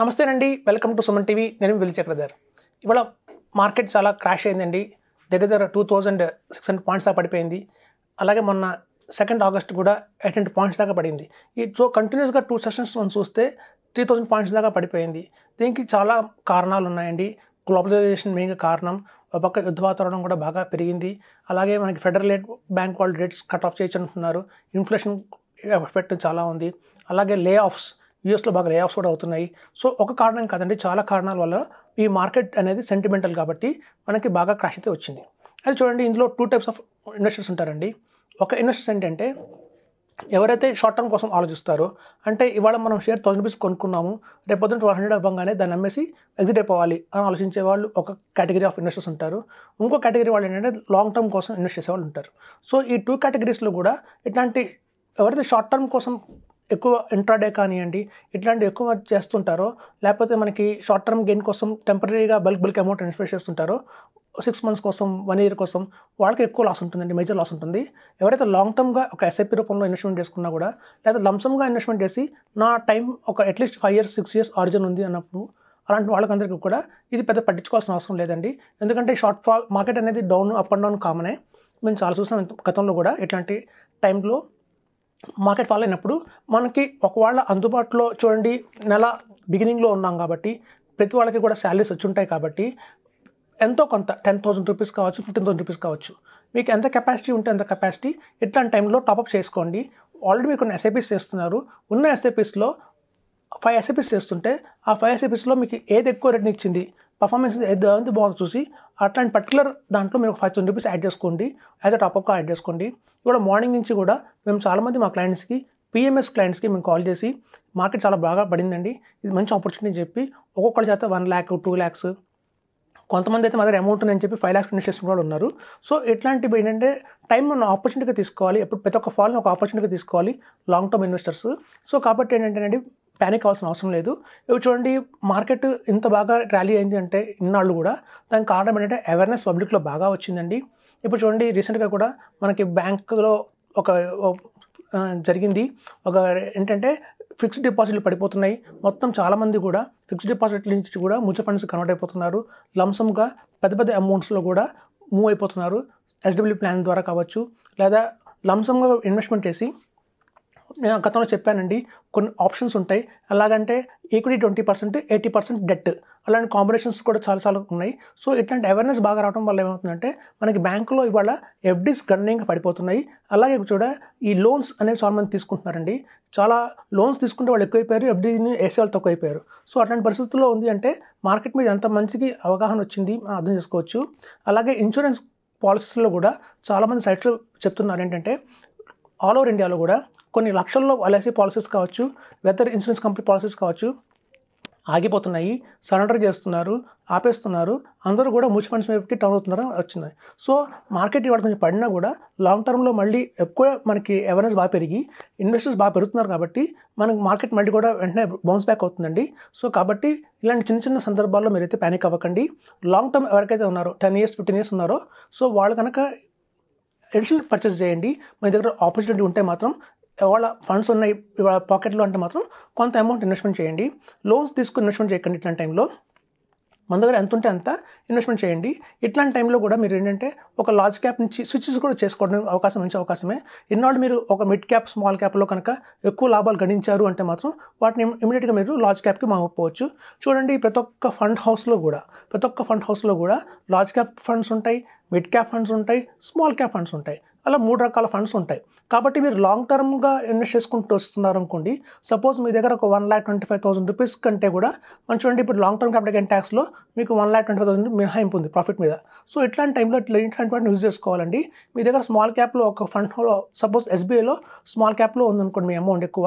నమస్తే అండి welcome to Suman TV నేను చక్రధర్ ఇవాళ మార్కెట్ చాలా క్రాష్ అయిందండి దగ్గర దగ్గర two thousand six hundred points దాకా పడిపోయింది అలాగే మొన్న సెకండ్ ఆగస్ట్ కూడా ఎయిట్ హండ్రెడ్ పాయింట్స్ దాకా పడింది ఈ సో కంటిన్యూస్గా టూ సెషన్స్ మనం చూస్తే త్రీ థౌజండ్ పాయింట్స్ దాకా పడిపోయింది దీనికి చాలా కారణాలు ఉన్నాయండి గ్లోబలైజేషన్ మెయిన్గా కారణం ఒక పక్క యుద్ధ వాతావరణం కూడా బాగా పెరిగింది అలాగే మనకి ఫెడరల్ బ్యాంక్ వాళ్ళు రేట్స్ కట్ ఆఫ్ చేయొచ్చు అనుకుంటున్నారు ఇన్ఫ్లేషన్ ఎఫెక్ట్ చాలా ఉంది అలాగే లే ఆఫ్స్ యూఎస్లో బాగా లే ఆఫ్స్ కూడా అవుతున్నాయి సో ఒక కారణం కాదండి చాలా కారణాల వల్ల ఈ మార్కెట్ అనేది సెంటిమెంటల్ కాబట్టి మనకి బాగా క్రాష్ అయితే వచ్చింది అది చూడండి ఇందులో టూ టైప్స్ ఆఫ్ ఇన్వెస్టర్స్ ఉంటారండి ఒక ఇన్వెస్టర్స్ ఏంటంటే ఎవరైతే షార్ట్ టర్మ్ కోసం ఆలోచిస్తారో అంటే ఇవాళ మనం షేర్ థౌసండ్ రూపీస్ కొనుక్కున్నాము రేపు పొద్దున ట్వెల్వ్ హండ్రెడ్ అవ్వగానే దాన్ని అమ్మేసి ఎగ్జిట్ అయిపోవాలి అని ఆలోచించే వాళ్ళు ఒక కేటగిరీ ఆఫ్ ఇన్వెస్టర్స్ ఉంటారు ఇంకో కేటగిరీ వాళ్ళు ఏంటంటే లాంగ్ టర్మ్ కోసం ఇన్వెస్ట్ చేసే వాళ్ళు ఉంటారు సో ఈ టూ కేటగిరీస్లో కూడా ఇట్లాంటి ఎవరైతే షార్ట్ టర్మ్ కోసం ఎక్కువ ఇంట్రాడే కానివ్వండి ఇట్లాంటివి ఎక్కువ చేస్తుంటారో లేకపోతే మనకి షార్ట్ టర్మ్ గెయిన్ కోసం టెంపరీగా బల్క్ బల్క్ అమౌంట్ ఇన్వెస్ట్ చేస్తుంటారో సిక్స్ మంత్స్ కోసం వన్ ఇయర్ కోసం వాళ్ళకి ఎక్కువ లాస్ ఉంటుందండి మేజర్ లాస్ ఉంటుంది ఎవరైతే లాంగ్ టర్మ్గా ఒక ఎస్ఐపి రూపంలో ఇన్వెస్ట్మెంట్ చేసుకున్నా కూడా లేదా లంసమ్గా ఇన్వెస్ట్మెంట్ చేసి నా టైం ఒక at least five years six years origin ఉంది అన్నప్పుడు అలాంటి వాళ్ళకందరికీ కూడా ఇది పెద్ద పట్టించుకోవాల్సిన అవసరం లేదండి ఎందుకంటే షార్ట్ ఫాల్ మార్కెట్ అనేది డౌన్ అప్ అండ్ డౌన్ కామనే మేము చాలా చూసినాం గతంలో కూడా ఇట్లాంటి టైంలో మార్కెట్ ఫాల్ అయినప్పుడు మనకి ఒకవేళ అందుబాటులో చూడండి నెల బిగినింగ్లో ఉన్నాం కాబట్టి ప్రతి వాళ్ళకి కూడా శాలరీస్ ఉంటాయి కాబట్టి ఎంతో కొంత టెన్ థౌసండ్ రూపీస్ కావచ్చు ఫిఫ్టీన్ థౌసండ్ రూపీస్ కావచ్చు మీకు ఎంత కెపాసిటీ ఉంటే ఎంత కెపాసిటీ ఇట్లాంటి టైంలో టాపప్ చేసుకోండి ఆల్రెడీ మీకు కొన్ని ఎస్ఐపీస్ చేస్తున్నారు ఉన్న ఎస్ఐపీస్లో ఫైవ్ ఎస్ఐపీస్ చేస్తుంటే ఆ ఫైవ్ ఎస్ఐపీస్లో మీకు ఏది ఎక్కువ రేట్ని ఇచ్చింది పర్ఫార్మెన్స్ ఏదో బాగుంది చూసి అట్లాంటి పర్టికులర్ దాంట్లో మీరు ఫైవ్ థౌసండ్ రూపీస్ యాడ్ చేసుకోండి యాజ్ అ టాపప్గా యాడ్ చేసుకోండి ఇవాళ మార్నింగ్ నుంచి కూడా మేము చాలామంది మా క్లయింట్స్కి పిఎంఎస్ క్లయింట్స్కి మేము కాల్ చేసి మార్కెట్ చాలా బాగా పడిందండి ఇది మంచి ఆపర్చునిటీ చెప్పి ఒక్కొక్కరి చేత వన్ ల్యాక్ టూ ల్యాక్స్ కొంతమంది అయితే మా దగ్గర అమౌంట్ ఉందని చెప్పి ఫైవ్ ల్యాక్స్ ఇన్వెస్ట్ చేసిన వాళ్ళు ఉన్నారు సో ఇట్లాంటివి ఏంటంటే టైం మనం ఆపర్చునిటీగా తీసుకోవాలి ఎప్పుడు ప్రతి ఒక్క ఫాల్ని ఒక ఆపర్చునిటీగా తీసుకోవాలి లాంగ్ టర్మ్ ఇన్వెస్టర్స్ సో కాబట్టి ఏంటంటే అండి ప్యానిక్ అవ్వాల్సిన అవసరం లేదు ఇవి చూడండి మార్కెట్ ఇంత బాగా ర్యాలీ అయింది అంటే ఇన్నాళ్ళు కూడా దానికి కారణం ఏంటంటే అవేర్నెస్ పబ్లిక్లో బాగా వచ్చిందండి ఇప్పుడు చూడండి రీసెంట్గా కూడా మనకి బ్యాంకులో ఒక జరిగింది ఒక ఏంటంటే ఫిక్స్డ్ డిపాజిట్లు పడిపోతున్నాయి మొత్తం చాలామంది కూడా ఫిక్స్డ్ డిపాజిట్ల నుంచి కూడా మ్యూచువల్ ఫండ్స్ కన్వర్ట్ అయిపోతున్నారు లంసంగా పెద్ద పెద్ద అమౌంట్స్లో కూడా మూవ్ అయిపోతున్నారు ఎస్డబ్ల్యూ ప్లాన్ ద్వారా కావచ్చు లేదా లంసంగా ఇన్వెస్ట్మెంట్ చేసి నేను గతంలో చెప్పానండి కొన్ని ఆప్షన్స్ ఉంటాయి అలాగంటే equity twenty percent eighty percent debt అలాంటి కాంబినేషన్స్ కూడా చాలా చాలా ఉన్నాయి సో ఇట్లాంటి అవేర్నెస్ బాగా రావడం వల్ల ఏమవుతుందంటే మనకి బ్యాంకులో ఇవాళ ఎఫ్డీస్ గణనీయంగా పడిపోతున్నాయి అలాగే చూడ ఈ లోన్స్ అనేవి చాలా మంది తీసుకుంటున్నారండి చాలా లోన్స్ తీసుకుంటే వాళ్ళు ఎక్కువైపోయారు ఎఫ్డీని వేసే వాళ్ళు తక్కువైపోయారు సో అట్లాంటి పరిస్థితుల్లో ఉంది అంటే మార్కెట్ మీద ఎంత మంచికి అవగాహన వచ్చింది అర్థం చేసుకోవచ్చు అలాగే ఇన్సూరెన్స్ పాలసీస్లో కూడా చాలామంది సైట్స్లో చెప్తున్నారు ఏంటంటే ఆల్ ఓవర్ ఇండియాలో కూడా కొన్ని లక్షల్లో ఎల్ఐసి పాలసీస్ కావచ్చు వెదర్ ఇన్సూరెన్స్ కంపెనీ పాలసీస్ కావచ్చు ఆగిపోతున్నాయి సరెండర్ చేస్తున్నారు ఆపేస్తున్నారు అందరూ కూడా మ్యూచువల్ ఫండ్స్ వైపుకి టర్న్ అవుతున్నారు వచ్చింది సో మార్కెట్ ఇవాళ కొంచెం పడినా కూడా లాంగ్ టర్మ్లో మళ్ళీ ఎక్కువ మనకి అవేర్నెస్ బాగా పెరిగి ఇన్వెస్టర్స్ బాగా పెరుగుతున్నారు కాబట్టి మనకు మార్కెట్ మళ్ళీ కూడా వెంటనే బౌన్స్ బ్యాక్ అవుతుందండి సో కాబట్టి ఇలాంటి చిన్న చిన్న సందర్భాల్లో మీరైతే ప్యానిక్ అవ్వకండి లాంగ్ టర్మ్ ఎవరికైతే ఉన్నారో టెన్ ఇయర్స్ ఫిఫ్టీన్ ఇయర్స్ ఉన్నారో సో వాళ్ళు కనుక ఎడిషనల్ పర్చేస్ చేయండి మన దగ్గర ఆపర్చునిటీ ఉంటే మాత్రం వాళ్ళ ఫండ్స్ ఉన్నాయి ఇవాళ పాకెట్లో అంటే మాత్రం కొంత అమౌంట్ ఇన్వెస్ట్మెంట్ చేయండి లోన్స్ తీసుకుని ఇన్వెస్ట్మెంట్ చేయకండి ఇట్లాంటి టైంలో మన దగ్గర ఎంత ఉంటే అంత ఇన్వెస్ట్మెంట్ చేయండి ఇట్లాంటి టైంలో కూడా మీరు ఏంటంటే ఒక లార్జ్ క్యాప్ నుంచి స్విచ్స్ కూడా చేసుకోవడం అవకాశం మంచి అవకాశమే ఇన్నాళ్ళు మీరు ఒక మిడ్ క్యాప్ స్మాల్ క్యాప్లో కనుక ఎక్కువ లాభాలు గణించారు అంటే మాత్రం వాటిని ఇమీడియట్గా మీరు లార్జ్ క్యాప్కి మాపోవచ్చు చూడండి ప్రతి ఒక్క ఫండ్ హౌస్లో కూడా ప్రతి ఒక్క ఫండ్ హౌస్లో కూడా లార్జ్ క్యాప్ ఫండ్స్ ఉంటాయి మిడ్ క్యాప్ ఫండ్స్ ఉంటాయి స్మాల్ క్యాప్ ఫండ్స్ ఉంటాయి అలా మూడు రకాల ఫండ్స్ ఉంటాయి కాబట్టి మీరు లాంగ్ టర్మ్గా ఇన్వెస్ట్ చేసుకుంటూ వస్తున్నారు అనుకోండి సపోజ్ మీ దగ్గర ఒక one lakh twenty five thousand rupees కంటే కూడా మంచి ఉండి ఇప్పుడు లాంగ్ టర్మ్ క్యాపిటల్ గెయిన్ ట్యాక్స్లో మీకు one lakh twenty five thousand మినహాయింపు ఉంది ప్రాఫిట్ మీద సో ఇట్లాంటి టైంలో ఇట్లా ఇట్లాంటి వాటిని యూజ్ చేసుకోవాలండి మీ దగ్గర స్మాల్ క్యాప్లో ఒక ఫండ్ సపోజ్ ఎస్బీఐలో స్మాల్ క్యాప్లో ఉందనుకోండి మీ అమౌంట్ ఎక్కువ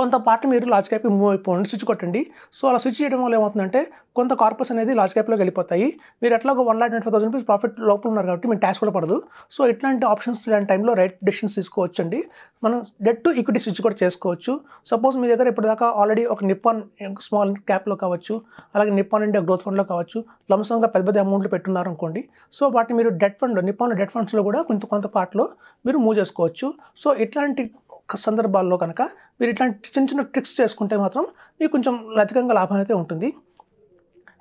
కొంత మీరు లార్జ్ క్యాప్ మూవ్ అయిపోండి స్విచ్ కొట్టండి సో అలా స్విచ్ చేయడం వల్ల ఏమవుతుందంటే కొంత కార్పస్ అనేది లార్జ్ క్యాప్లోకి వెళ్ళిపోతాయి మీరు ఎట్లా ఒక one lakh twenty five thousand rupees profit లోపల ఉన్నారు కాబట్టి మీకు ట్యాక్స్ కూడా పడదు సో ఇట్లాంటి ఆప్షన్స్ ఇలాంటి టైంలో రైట్ డెసిషన్స్ తీసుకోవచ్చు అండి మనం డెట్ టు ఈక్విటీ స్విచ్ కూడా చేసుకోవచ్చు సపోజ్ మీ దగ్గర ఇప్పటిదాకా ఆల్రెడీ ఒక నిప్పాన్ స్మాల్ క్యాప్లో కావచ్చు అలాగే నిప్పాన్ ఇండియా గ్రోత్ ఫండ్లో కావచ్చు లంసంగా పెద్ద పెద్ద అమౌంట్లు పెట్టున్నారు అనుకోండి సో వాటిని మీరు డెట్ ఫండ్లో నిప్పాన్ డెట్ ఫండ్స్లో కూడా కొంత కొంత పార్ట్లో మీరు మూవ్ చేసుకోవచ్చు సో ఇట్లాంటి సందర్భాల్లో కనుక మీరు ఇట్లాంటి చిన్న చిన్న ట్రిక్స్ చేసుకుంటే మాత్రం మీకు కొంచెం అధికంగా లాభం అయితే ఉంటుంది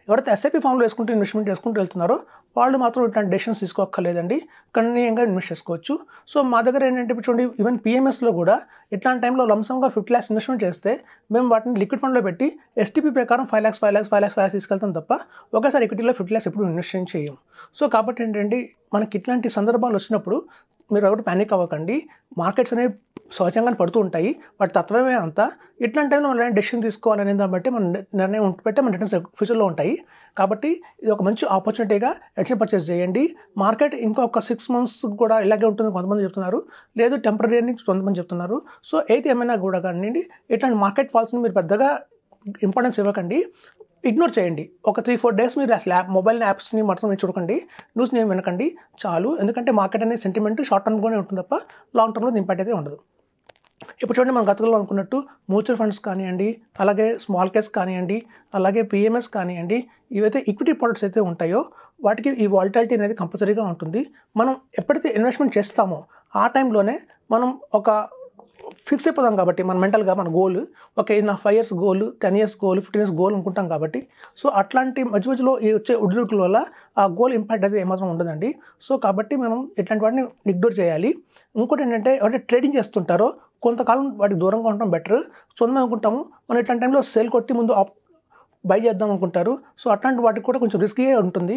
ఎవరైతే ఎస్ఐపి ఫామ్లో వేసుకుంటూ ఇన్వెస్ట్మెంట్ చేసుకుంటూ వెళ్తున్నారో వాళ్ళు మాత్రం ఇట్లాంటి డెసిషన్స్ తీసుకోక్కర్లేదండి కన్వీనియంగా ఇన్వెస్ట్ చేసుకోవచ్చు సో మా దగ్గర ఏంటంటే చూడండి ఈవెన్ పిఎంఎస్లో కూడా ఇట్లాంటి టైంలో లంసంగా ఫిఫ్టీ ల్యాక్స్ ఇన్వెస్ట్మెంట్ చేస్తే మేము వాటిని లిక్విడ్ ఫండ్లో పెట్టి ఎస్టీపీ ప్రకారం five lakhs five lakhs five lakhs lakhs తీసుకెళ్తాం తప్ప ఒకేసారి ఎక్విటీలో ఫిఫ్టీ ల్యాక్స్ ఎప్పుడు ఇన్వెస్ట్మెంట్ చేయం సో కాబట్టి ఏంటంటే మనకి ఇట్లాంటి సందర్భాలు వచ్చినప్పుడు మీరు ఎవరు ప్యానిక్ అవ్వకండి మార్కెట్స్ అనేవి సహజంగా పడుతూ ఉంటాయి వాటి తత్వమే అంతా ఇట్లాంటి టైంలో మనం డెసిషన్ తీసుకోవాలనే దాన్ని బట్టి మనం నిర్ణయం పెట్టే మన రిటర్న్స్ ఫ్యూచర్లో ఉంటాయి కాబట్టి ఇది ఒక మంచి ఆపర్చునిటీగా ఎట్లా పర్చేస్ చేయండి మార్కెట్ ఇంకొక సిక్స్ మంత్స్ కూడా ఇలాగే ఉంటుంది కొంతమంది చెప్తున్నారు లేదు టెంపరీ అని కొంతమంది చెప్తున్నారు సో ఏది ఏమైనా కూడా కానివ్వండి ఇట్లాంటి మార్కెట్ ఫాల్స్ని మీరు పెద్దగా ఇంపార్టెన్స్ ఇవ్వకండి ఇగ్నోర్ చేయండి ఒక త్రీ ఫోర్ డేస్ మీరు అసలు యాప్ మొబైల్ యాప్స్ని మాత్రం మీరు చూడకండి న్యూస్ నేను వినకండి చాలు ఎందుకంటే మార్కెట్ అనే సెంటిమెంట్ షార్ట్ టర్మ్గానే ఉంటుంది తప్ప లాంగ్ టర్మ్లో ఇంపాక్ట్ అయితే ఉండదు ఇప్పుడు చూడండి మనం గతంలో అనుకున్నట్టు మ్యూచువల్ ఫండ్స్ కానివ్వండి అలాగే స్మాల్ కేస్ కానివ్వండి అలాగే పిఎంఎస్ కానివ్వండి ఇవైతే ఈక్విటీ ప్రొడక్ట్స్ అయితే ఉంటాయో వాటికి ఈ వాలిటాలిటీ అనేది కంపల్సరీగా ఉంటుంది మనం ఎప్పుడైతే ఇన్వెస్ట్మెంట్ చేస్తామో ఆ టైంలోనే మనం ఒక ఫిక్స్ అయిపోతాం కాబట్టి మన మెంటల్గా మన గోల్ ఒక ఇది నా five years goal ten years goal fifteen years goal అనుకుంటాం కాబట్టి సో అట్లాంటి మధ్య మధ్యలో ఈ వచ్చే ఉడిరుకుల వల్ల ఆ గోల్ ఇంపాక్ట్ అయితే ఏమాత్రం ఉండదండి సో కాబట్టి మనం ఇట్లాంటి వాటిని ఇగ్నోర్ చేయాలి ఇంకోటి ఏంటంటే ఎవరైతే ట్రేడింగ్ చేస్తుంటారో కొంతకాలం వాటికి దూరంగా ఉండటం బెటర్ చూద్దాం అనుకుంటాము మనం ఇట్లాంటి టైంలో సేల్ కొట్టి ముందు బై చేద్దాం అనుకుంటారు సో అట్లాంటి వాటికి కూడా కొంచెం రిస్కీగా ఉంటుంది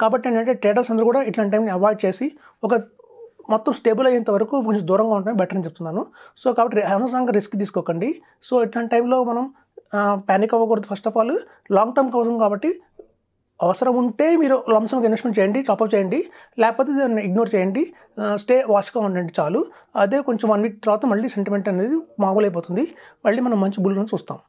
కాబట్టి ఏంటంటే ట్రేడర్స్ అందరూ కూడా ఇట్లాంటి టైంని అవాయిడ్ చేసి ఒక మొత్తం స్టేబుల్ అయ్యేంత వరకు కొంచెం దూరంగా ఉంటాయి బెటర్ అని చెప్తున్నాను సో కాబట్టి అనవసరంగా రిస్క్ తీసుకోకండి సో ఇట్లాంటి టైంలో మనం ప్యానిక్ అవ్వకూడదు first of all long term కోసం కాబట్టి అవసరం ఉంటే మీరు లంసమ్ ఇన్వెస్ట్మెంట్ చేయండి టాప్అప్ చేయండి లేకపోతే దాన్ని ఇగ్నోర్ చేయండి స్టే వాచ్గా ఉండండి చాలు అదే కొంచెం వన్ వీక్ తర్వాత మళ్ళీ సెంటిమెంట్ అనేది మామూలు అయిపోతుంది మళ్ళీ మనం మంచి బుల్ చూస్తాం